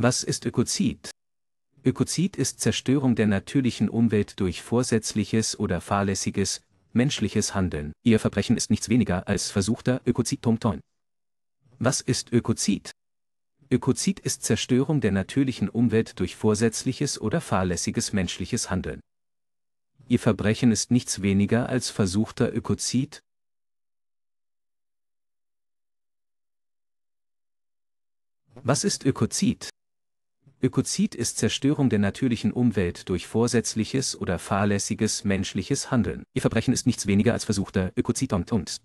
Was ist Ökozid? Ökozid ist Zerstörung der natürlichen Umwelt durch vorsätzliches oder fahrlässiges, menschliches Handeln. Ihr Verbrechen ist nichts weniger als versuchter Ökozid. Was ist Ökozid? Ökozid ist Zerstörung der natürlichen Umwelt durch vorsätzliches oder fahrlässiges menschliches Handeln. Ihr Verbrechen ist nichts weniger als versuchter Ökozid, Was ist Ökozid? Ökozid ist Zerstörung der natürlichen Umwelt durch vorsätzliches oder fahrlässiges menschliches Handeln. Ihr Verbrechen ist nichts weniger als versuchter Ökozid und, und